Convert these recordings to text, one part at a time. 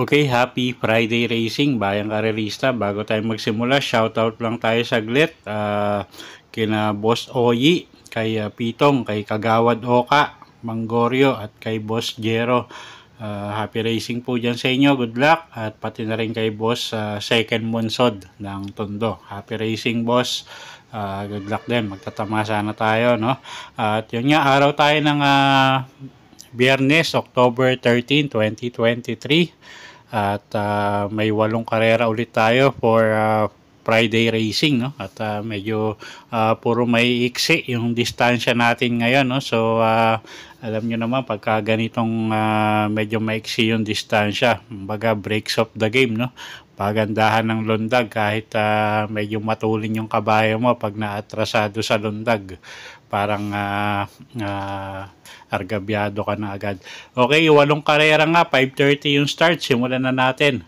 Okay, happy Friday Racing, Bayang Karerista. Bago tayo magsimula, shoutout lang tayo saglit uh, kina Boss Oyi, kay ah, Pitong, kay Kagawad Oka, Manggorio at kay Boss Jero. Uh, happy racing po dyan sa inyo. Good luck. At pati na rin kay Boss uh, Second Monsod ng Tondo. Happy racing, Boss. Uh, good luck din. Magtatama sana tayo, no? Uh, at yun nga, araw tayo ng uh, Biyernes, October 13, 2023. At uh, may walong karera ulit tayo for uh, Friday racing no at uh, medyo uh, puro may iksi yung distansya natin ngayon no so uh, alam niyo naman pagka ganitong uh, medyo maiksi yung distansya baga breaks up the game no pagandahan ng lundag kahit uh, medyo matulin yung kabayo mo pag naatrasado sa lundag parang uh, uh, argabyado ka na agad okay walong karera nga 5.30 yung start simulan na natin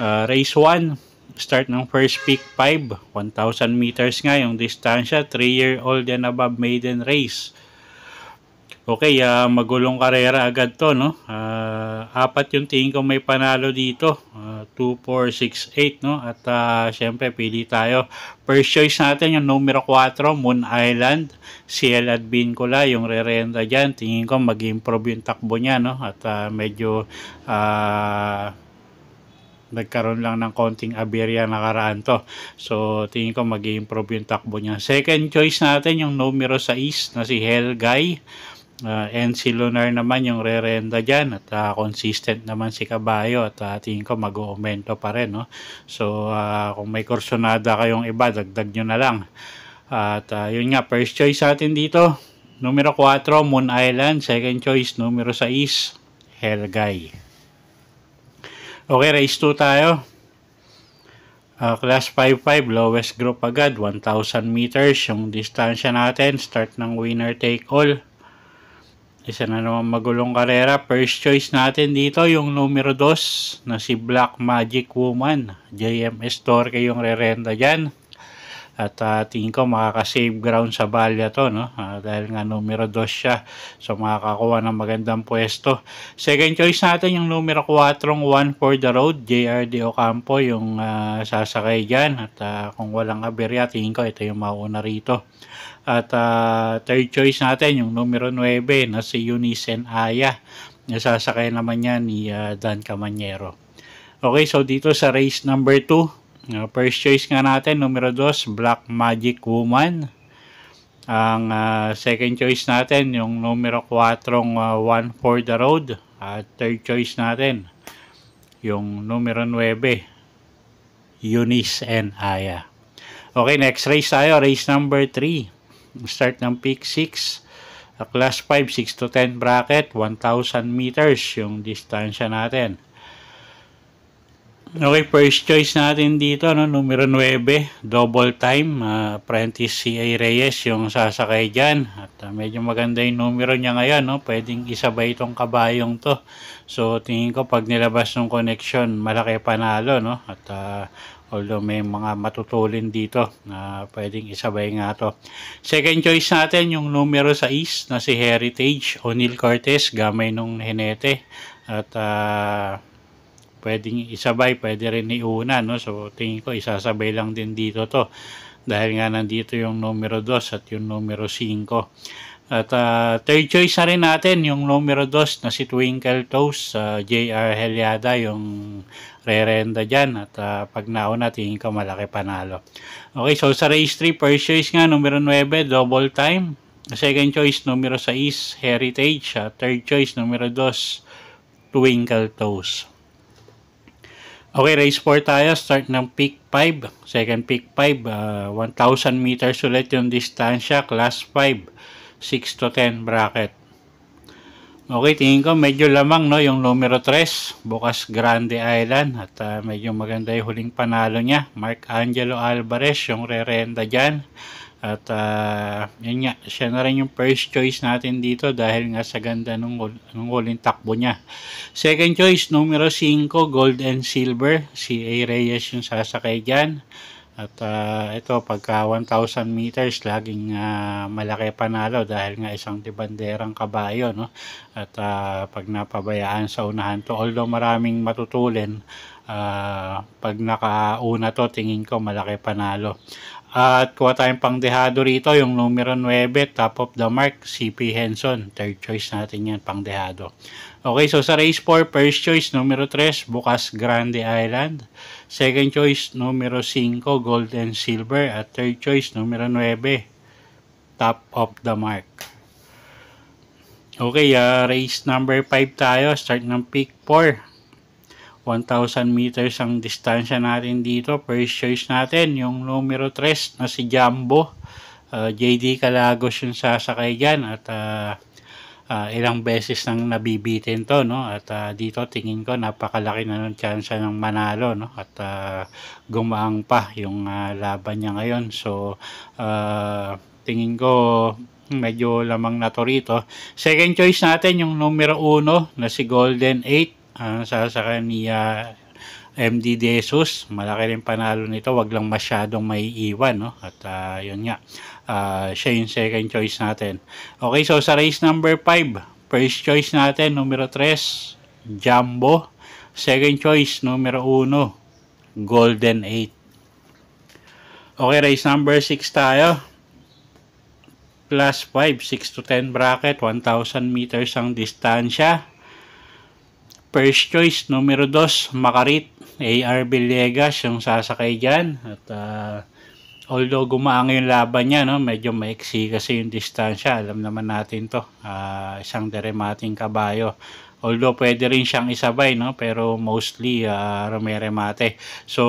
uh, race 1 start ng first peak 5, 1,000 meters nga yung distansya, 3-year-old and above maiden race. Okay, uh, magulong karera agad to, no? Uh, apat yung tingin ko may panalo dito. 2, 4, 6, 8, no? At uh, syempre, pili tayo. First choice natin yung numero 4, Moon Island. CL at Bincula, yung re diyan Tingin ko mag-improve yung takbo niya, no? At uh, medyo uh, nagkaroon lang ng konting aberya nakaraan to. So, tingin ko mag improve yung takbo niya. Second choice natin, yung numero 6 na si Helgay. Uh, ah, and si Lunar naman yung rerenda renda dyan at uh, consistent naman si Kabayo at uh, tingin ko mag-uumento pa rin. No? So, uh, kung may kursonada kayong iba, dagdag nyo na lang. At uh, yun nga, first choice atin dito, numero 4, Moon Island. Second choice, numero 6, Helgay. Okay, race 2 tayo. Uh, class 5-5, lowest group agad, 1,000 meters. Yung distansya natin, start ng winner take all. Isa na naman magulong karera. First choice natin dito, yung numero 2 na si Black Magic Woman. JMS Torque yung rerenta dyan. At uh, tingin ko makaka-save ground sa Balya to no? Uh, dahil nga numero 2 siya. So makakakuha ng magandang pwesto. Second choice natin yung numero 4, One for the Road, JRD Ocampo yung uh, sasakay dyan. At uh, kung walang aberya, tingin ko ito yung mauna rito. At uh, third choice natin, yung numero 9 na si Unisen Aya. Nasasakay naman niya ni uh, Dan Camanyero. Okay, so dito sa race number 2, Uh, first choice nga natin, numero 2, Black Magic Woman. Ang uh, second choice natin, yung numero 4, uh, ah, One for the Road. At uh, third choice natin, yung numero 9, Eunice and Aya. Okay, next race tayo. Race number 3. Start ng pick 6. class 5, 6 to 10 bracket, 1,000 meters yung distansya natin. Okay, first choice natin dito, no, numero 9, double time, uh, apprentice C.A. Reyes yung sasakay dyan. At uh, medyo maganda yung numero niya ngayon, no? pwedeng isabay itong kabayong to. So tingin ko pag nilabas ng connection, malaki panalo. No? At uh, although may mga matutulin dito na uh, pwedeng isabay nga to. Second choice natin, yung numero 6 na si Heritage O'Neill Cortez, gamay nung Henete. At uh, pwedeng isabay, pwede rin iuna, no? So, tingin ko, isasabay lang din dito to. Dahil nga nandito yung numero 2 at yung numero 5. At uh, third choice na rin natin, yung numero 2 na si Twinkle Toes, uh, J.R. Heliada, yung rerenda dyan. At uh, pag nauna, tingin ko malaki panalo. Okay, so sa race 3, first choice nga, numero 9, double time. Second choice, numero 6, Heritage. Uh, third choice, numero 2, Twinkle Toes. Okay, race 4 tayo. Start ng peak 5. Second peak 5. Uh, 1,000 meters ulit yung distansya. Class 5. 6 to 10 bracket. Okay, tingin ko medyo lamang no, yung numero 3. Bukas Grande Island. At uh, medyo maganda yung huling panalo niya. Mark Angelo Alvarez yung rerenda dyan. At uh, yun nga, siya na rin yung first choice natin dito dahil nga sa ganda ng nung huling takbo niya. Second choice, numero 5, gold and silver. Si A. Reyes yung sasakay dyan. At uh, ito, pagka 1,000 meters, laging uh, malaki panalo dahil nga isang tibanderang kabayo. No? At uh, pag napabayaan sa unahan to, although maraming matutulin, uh, pag nakauna to, tingin ko malaki panalo. At kuha tayong pangdehado rito, yung numero 9, top of the mark, CP Henson. Third choice natin yan, pangdehado. Okay, so sa race 4, first choice, numero 3, Bukas Grande Island. Second choice, numero 5, Gold and Silver. At third choice, numero 9, top of the mark. Okay, uh, race number 5 tayo, start ng pick 4. 1,000 meters ang distansya natin dito. First choice natin, yung numero 3 na si Jumbo. Uh, ah, JD Calagos yung sasakay dyan at uh, uh, ilang beses nang nabibitin to no at uh, dito tingin ko napakalaki na ng chance ng manalo no at uh, gumaang pa yung uh, laban niya ngayon so uh, tingin ko medyo lamang na to rito second choice natin yung numero 1 na si Golden 8 ang sasakyan ni uh, ah, MD Jesus, malaki rin panalo nito, wag lang masyadong may iwan, no? At uh, yun nga, uh, siya yung second choice natin. Okay, so sa race number 5, first choice natin, numero 3, Jumbo. Second choice, numero 1, Golden 8. Okay, race number 6 tayo. Plus 5, 6 to 10 bracket, 1,000 meters ang distansya. First choice, numero 2, Makarit. AR Villegas yung sasakay diyan At uh, although gumaang yung laban niya, no, medyo maiksi kasi yung distansya. Alam naman natin to. Uh, isang deremating kabayo. Although pwede rin siyang isabay, no? pero mostly uh, rumeremate. So,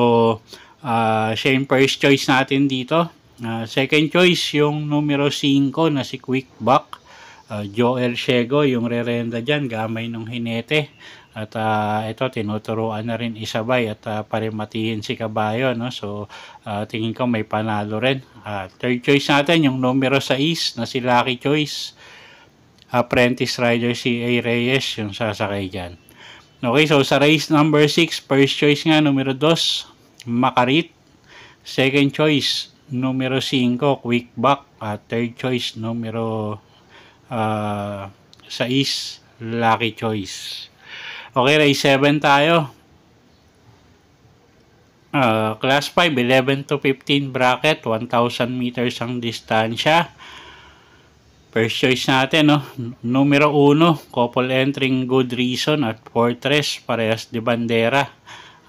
uh, siya yung first choice natin dito. Uh, second choice, yung numero 5 na si Quick Buck. Uh, Joel Shego, yung rerenda renda dyan, gamay ng hinete. At uh, ito tinuturuan na rin isabay at uh, parimatihin si kabayo no. So uh, tingin ko may panalo rin. Uh, third choice natin yung numero 6 na si Lucky Choice. Apprentice rider si A. Reyes yung sasakay diyan. Okay, so sa race number 6, first choice nga numero 2, Makarit. Second choice numero 5, Quick Back. At third choice numero uh, 6, Lucky Choice. Okay, Ray 7 tayo. Uh, class 5, 11 to 15 bracket, 1,000 meters ang distansya. First choice natin, no? numero 1, couple entering good reason at fortress, parehas di bandera.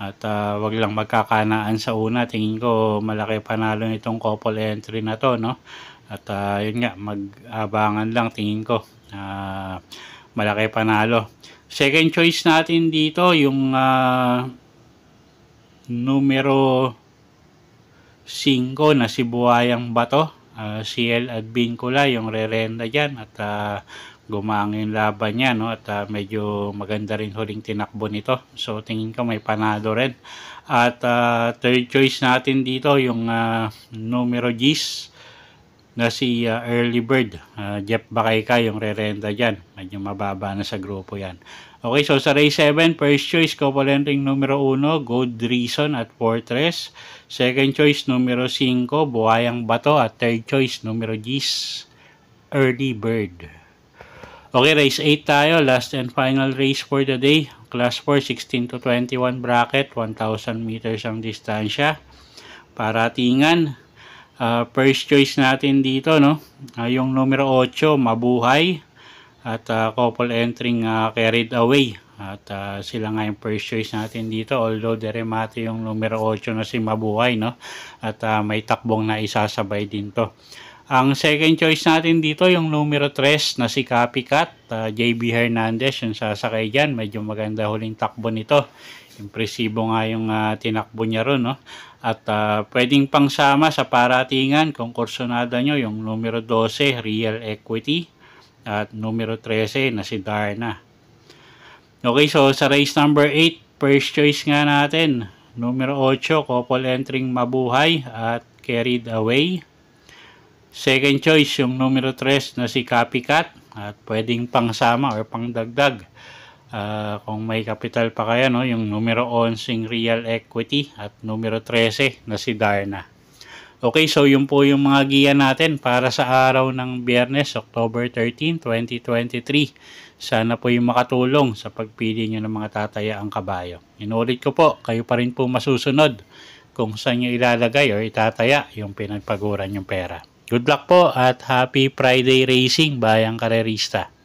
At uh, wag lang magkakanaan sa una. Tingin ko malaki panalo nitong couple entry na to, no? At uh, yun nga, mag-abangan lang tingin ko. Uh, malaki panalo. Second choice natin dito, yung uh, numero 5 na si Buhayang Bato. Uh, ah, CL Advincula yung rerenda dyan at uh, ah, gumangin laban niya no? at uh, medyo maganda rin huling tinakbo nito. So tingin ko may panalo rin. At uh, third choice natin dito yung uh, numero G's na si uh, Early Bird, uh, Jeff Bakayka yung re-renta dyan. Medyo mababa na sa grupo yan. Okay, so sa race 7, first choice, covalent ring numero 1, Gold Reason at Fortress. Second choice, numero 5, Buhayang Bato. At third choice, numero 10, Early Bird. Okay, race 8 tayo. Last and final race for the day. Class 4, 16 to 21 bracket. 1,000 meters ang distansya. Paratingan uh, first choice natin dito no uh, yung numero 8 mabuhay at uh, couple entering uh, carried away at uh, sila nga yung first choice natin dito although deremate yung numero 8 na si mabuhay no at uh, may takbong na isasabay din to ang second choice natin dito, yung numero 3 na si Copycat, uh, JB Hernandez, yung sasakay dyan. Medyo maganda huling takbo nito. Impresibo nga yung uh, tinakbo niya ron. No? At uh, pwedeng pangsama sa paratingan kung kursonada nyo yung numero 12, real equity. At numero 13 na si Darna. Okay, so sa race number 8, first choice nga natin. Numero 8, couple entering mabuhay at carried away. Second choice, yung numero 3 na si copycat at pwedeng pangsama or pangdagdag. Uh, kung may capital pa kaya, no, yung numero 11 real equity at numero 13 na si Darna. Okay, so yun po yung mga giya natin para sa araw ng Biyernes, October 13, 2023. Sana po yung makatulong sa pagpili nyo ng mga tataya ang kabayo. Inulit ko po, kayo pa rin po masusunod kung saan nyo ilalagay o itataya yung pinagpaguran yung pera. Good luck po at happy Friday racing, Bayang Karerista.